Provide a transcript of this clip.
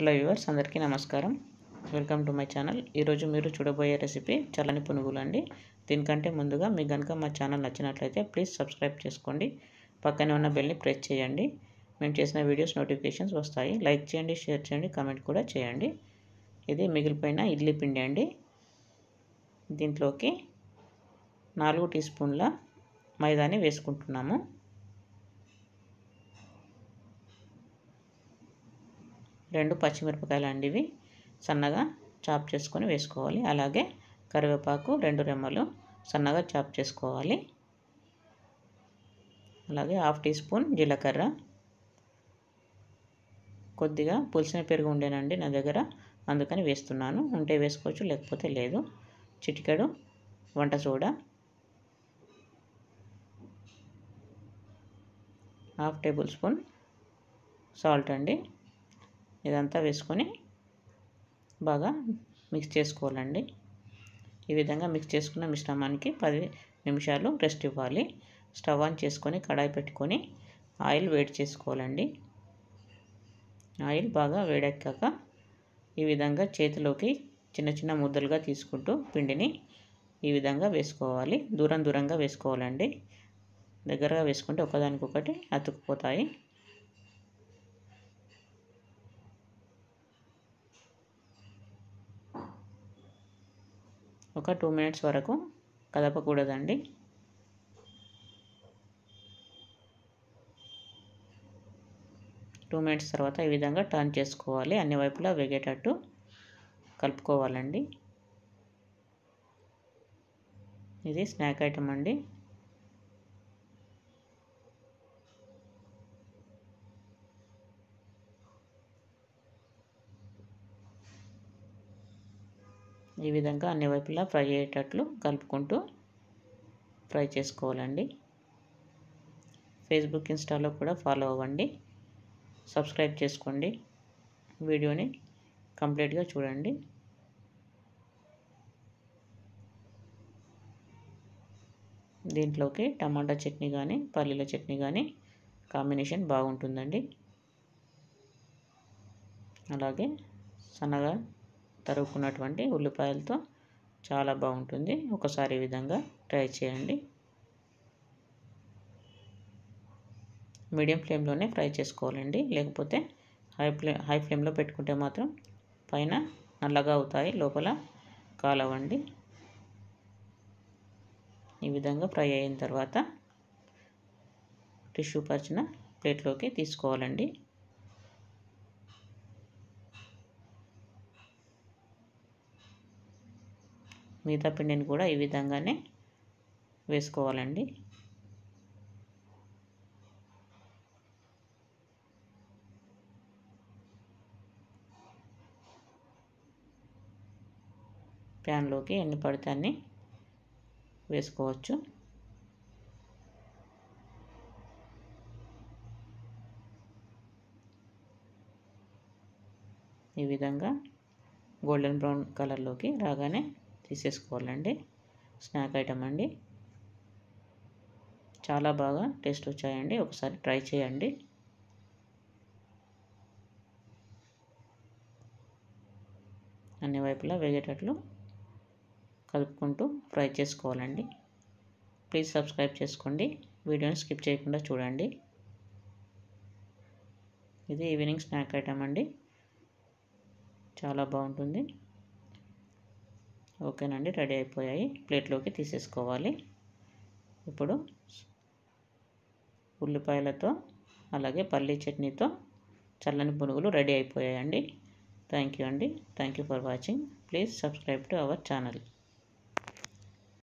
hello viewers అందరికీ నమస్కారం welcome to my channel ఈరోజు మీరు చూడబోయే రెసిపీ చల్లని పునుగులు అండి దీనికంటే ముందుగా మీకు కనుక మా ఛానల్ నచ్చినట్లయితే ప్లీజ్ సబ్స్క్రైబ్ చేసుకోండి పక్కనే ఉన్న బెల్ని ప్రెస్ చేయండి మేము చేసిన వీడియోస్ నోటిఫికేషన్స్ వస్తాయి లైక్ చేయండి షేర్ చేయండి కామెంట్ కూడా చేయండి ఇది మిగిలిపోయిన ఇడ్లీ పిండి అండి దీంట్లోకి నాలుగు టీ స్పూన్ల మైదాని వేసుకుంటున్నాము రెండు పచ్చిమిరపకాయలు అండివి సన్నగా చాప్ చేసుకొని వేసుకోవాలి అలాగే కరివేపాకు రెండు రెమ్మలు సన్నగా చాప్ చేసుకోవాలి అలాగే హాఫ్ టీ స్పూన్ జీలకర్ర కొద్దిగా పులిసిన పెరుగు ఉండేనండి నా దగ్గర అందుకని వేస్తున్నాను ఉంటే వేసుకోవచ్చు లేకపోతే లేదు చిటికెడు వంట soda half tablespoon salt అండి ఇదంతా వేసుకొని బాగా మిక్స్ చేసుకోవాలండి ఈ విధంగా మిక్స్ చేసుకున్న మిశ్రమానికి పది నిమిషాలు రెస్ట్ ఇవ్వాలి స్టవ్ ఆన్ చేసుకొని కడాయి పెట్టుకొని ఆయిల్ వేడి చేసుకోవాలండి ఆయిల్ బాగా వేడెక్కాక ఈ విధంగా చేతిలోకి చిన్న చిన్న ముద్దలుగా తీసుకుంటూ పిండిని ఈ విధంగా వేసుకోవాలి దూరం దూరంగా వేసుకోవాలండి దగ్గరగా వేసుకుంటే ఒకదానికొకటి అతుకుపోతాయి ఒక టూ మినిట్స్ వరకు కదపకూడదండి టూ మినిట్స్ తర్వాత ఈ విధంగా టర్న్ చేసుకోవాలి అన్ని వైపులా వేగేటట్టు కలుపుకోవాలండి ఇది స్నాక్ ఐటమ్ అండి ఈ విధంగా అన్ని వైపులా ఫ్రై అయ్యేటట్లు కలుపుకుంటూ ఫ్రై చేసుకోవాలండి ఫేస్బుక్ ఇన్స్టాలో కూడా ఫాలో అవ్వండి సబ్స్క్రైబ్ చేసుకోండి వీడియోని కంప్లీట్గా చూడండి దీంట్లోకి టమాటా చట్నీ కానీ పల్లీల చట్నీ కానీ కాంబినేషన్ బాగుంటుందండి అలాగే సన్నగా తరుక్కున్నటువంటి ఉల్లిపాయలతో చాలా బాగుంటుంది ఒకసారి ఈ విధంగా ట్రై చేయండి మీడియం ఫ్లేమ్లోనే ఫ్రై చేసుకోవాలండి లేకపోతే హై ఫ్లే హై ఫ్లేమ్లో పెట్టుకుంటే మాత్రం పైన నల్లగా అవుతాయి లోపల కాలవండి ఈ విధంగా ఫ్రై అయిన తర్వాత టిష్యూ పరిచిన ప్లేట్లోకి తీసుకోవాలండి మిగతా పిండిని కూడా ఈ విధంగానే వేసుకోవాలండి ప్యాన్లోకి ఎన్ని పడితే అన్ని వేసుకోవచ్చు ఈ విధంగా గోల్డెన్ బ్రౌన్ కలర్లోకి రాగానే తీసేసుకోవాలండి స్నాక్ ఐటమ్ అండి చాలా బాగా టేస్ట్ వచ్చాయండి ఒకసారి ట్రై చేయండి అన్ని వైపులా వేగేటట్లు కలుపుకుంటూ ఫ్రై చేసుకోవాలండి ప్లీజ్ సబ్స్క్రైబ్ చేసుకోండి వీడియోని స్కిప్ చేయకుండా చూడండి ఇది ఈవినింగ్ స్నాక్ ఐటమ్ అండి చాలా బాగుంటుంది ఓకేనండి రెడీ అయిపోయాయి ప్లేట్లోకి తీసేసుకోవాలి ఇప్పుడు ఉల్లిపాయలతో అలాగే పల్లీ చట్నీతో చల్లని పునుగులు రెడీ అయిపోయాయండి థ్యాంక్ యూ అండి thank you for watching please subscribe to our channel